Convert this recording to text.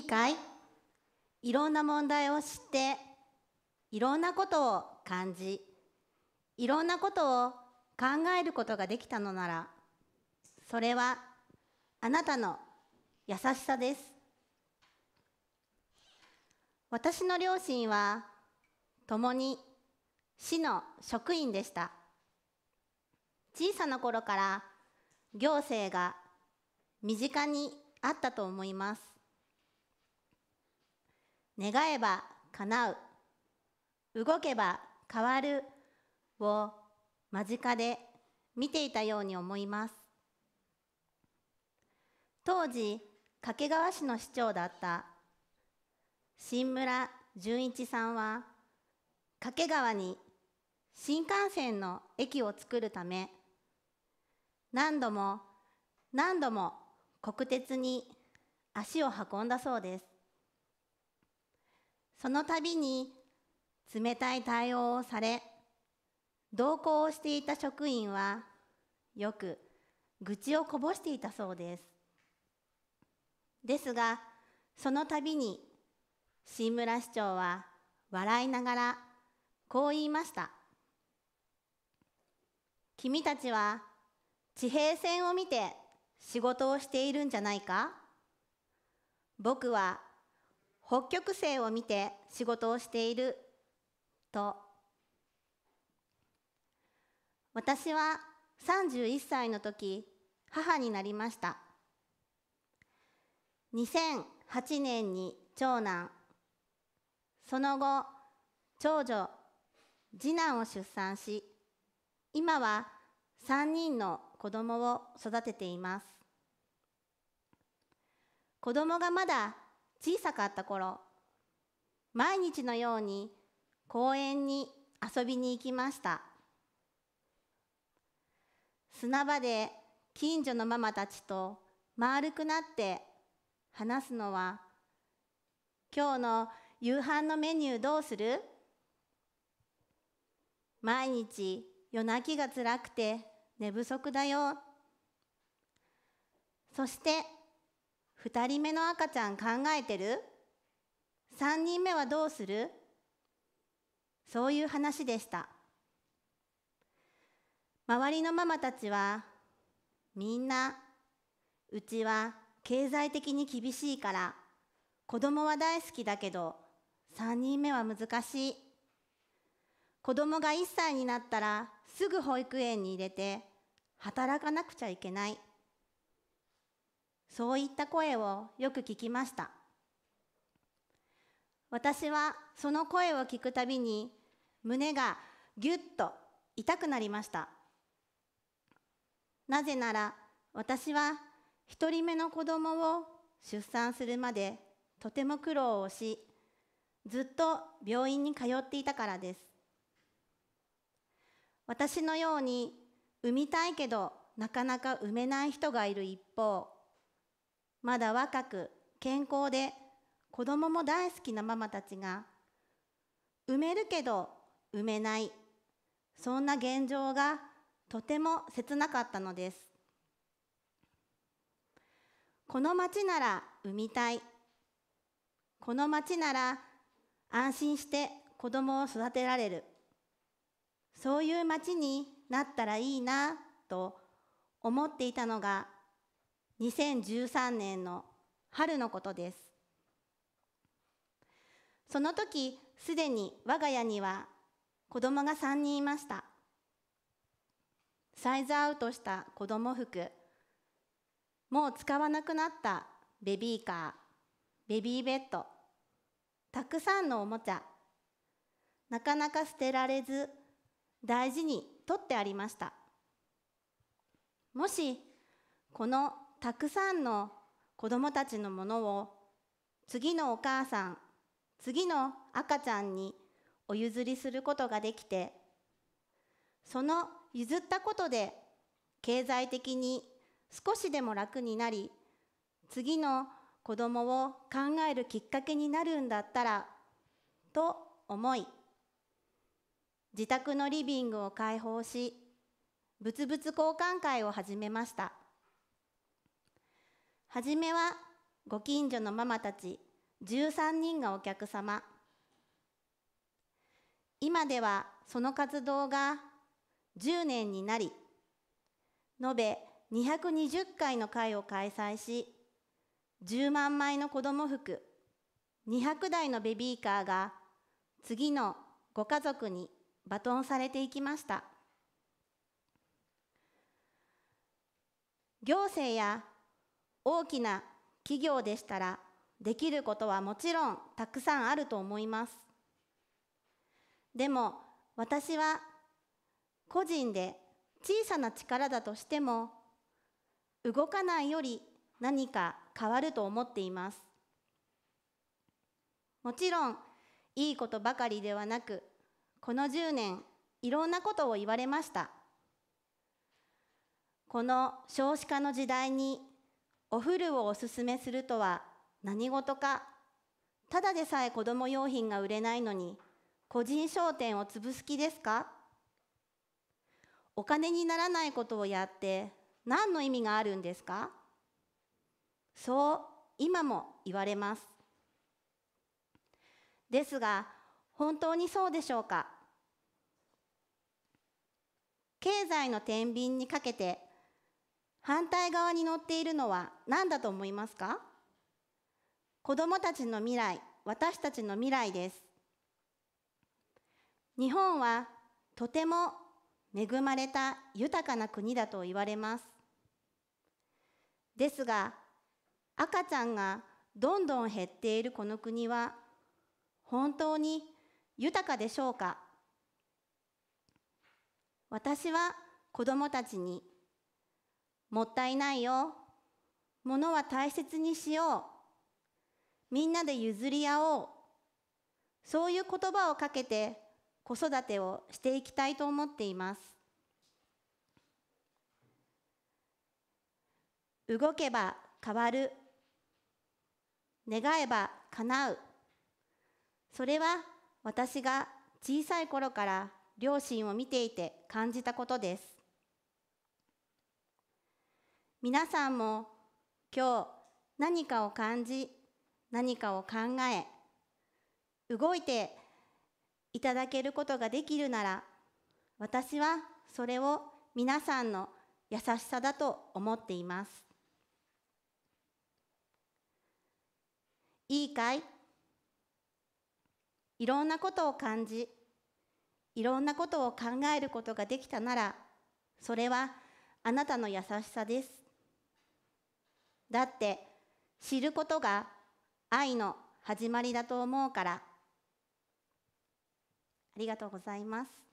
いかいいろんな問題を知っていろんなことを感じいろんなことを考えることができたのならそれはあなたの優しさです私の両親は共に市の職員でした小さな頃から行政が身近にあったと思います願えば叶う動けば変わるを間近で見ていたように思います当時掛川市の市長だった新村純一さんは掛川に新幹線の駅を作るため何度も何度も国鉄に足を運んだそうですその度に冷たい対応をされ同行をしていた職員はよく愚痴をこぼしていたそうですですがその度に新村市長は笑いながらこう言いました「君たちは地平線を見て仕事をしているんじゃないか僕は北極星を見て仕事をしていると私は31歳の時母になりました2008年に長男その後長女次男を出産し今は3人の子供を育てています子供がまだ小さかった頃毎日のように公園に遊びに行きました砂場で近所のママたちと丸くなって話すのは今日の夕飯のメニューどうする毎日夜泣きがつらくて寝不足だよそして2人目の赤ちゃん考えてる ?3 人目はどうするそういう話でした周りのママたちはみんなうちは経済的に厳しいから子供は大好きだけど3人目は難しい子供が1歳になったらすぐ保育園に入れて働かなくちゃいけないそういった声をよく聞きました私はその声を聞くたびに胸がぎゅっと痛くなりましたなぜなら私は1人目の子供を出産するまでとても苦労をしずっと病院に通っていたからです私のように産みたいけどなかなか産めない人がいる一方まだ若く健康で子供も大好きなママたちが埋めるけど埋めないそんな現状がとても切なかったのですこの町なら産みたいこの町なら安心して子供を育てられるそういう町になったらいいなと思っていたのが2013年の春のことですその時すでに我が家には子供が3人いましたサイズアウトした子供服もう使わなくなったベビーカーベビーベッドたくさんのおもちゃなかなか捨てられず大事に取ってありましたもしこのたくさんの子どもたちのものを次のお母さん次の赤ちゃんにお譲りすることができてその譲ったことで経済的に少しでも楽になり次の子供を考えるきっかけになるんだったらと思い自宅のリビングを開放し物々交換会を始めました初めはご近所のママたち13人がお客様今ではその活動が10年になり延べ220回の会を開催し10万枚の子ども服200台のベビーカーが次のご家族にバトンされていきました行政や大きな企業でしたらできることはもちろんたくさんあると思いますでも私は個人で小さな力だとしても動かないより何か変わると思っていますもちろんいいことばかりではなくこの10年いろんなことを言われましたこの少子化の時代におフルをおすすめするとは何事かただでさえ子ども用品が売れないのに個人商店を潰す気ですかお金にならないことをやって何の意味があるんですかそう今も言われますですが本当にそうでしょうか経済の天秤にかけて反対側に乗っているのは何だと思いますか子どもたちの未来私たちの未来です日本はとても恵まれた豊かな国だと言われますですが赤ちゃんがどんどん減っているこの国は本当に豊かでしょうか私は子どもたちにもったいないよ。物は大切にしよう。みんなで譲り合おう。そういう言葉をかけて子育てをしていきたいと思っています。動けば変わる。願えば叶う。それは私が小さい頃から両親を見ていて感じたことです。皆さんも今日何かを感じ何かを考え動いていただけることができるなら私はそれを皆さんの優しさだと思っていますいいかいいろんなことを感じいろんなことを考えることができたならそれはあなたの優しさですだって知ることが愛の始まりだと思うからありがとうございます